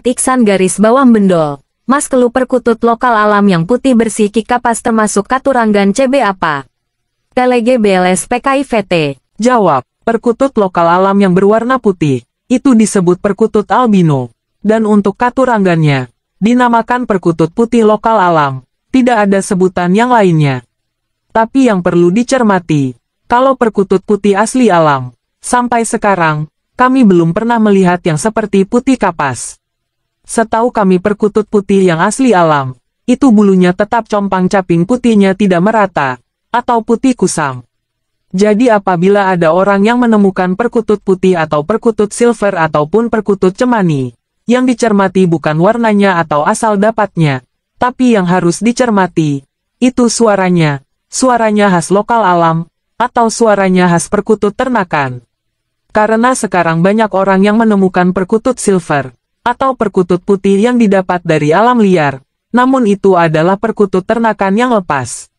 Iksan garis bawah bendol. Mas Kelu perkutut lokal alam yang putih bersih kikapas termasuk Katuranggan CB apa? TLG BLS PKI VT. Jawab, perkutut lokal alam yang berwarna putih. Itu disebut perkutut albino. Dan untuk Katuranggannya, dinamakan perkutut putih lokal alam. Tidak ada sebutan yang lainnya. Tapi yang perlu dicermati, kalau perkutut putih asli alam, sampai sekarang, kami belum pernah melihat yang seperti putih kapas. Setahu kami perkutut putih yang asli alam, itu bulunya tetap compang-caping putihnya tidak merata, atau putih kusam. Jadi apabila ada orang yang menemukan perkutut putih atau perkutut silver ataupun perkutut cemani, yang dicermati bukan warnanya atau asal dapatnya, tapi yang harus dicermati, itu suaranya, suaranya khas lokal alam, atau suaranya khas perkutut ternakan. Karena sekarang banyak orang yang menemukan perkutut silver, atau perkutut putih yang didapat dari alam liar, namun itu adalah perkutut ternakan yang lepas.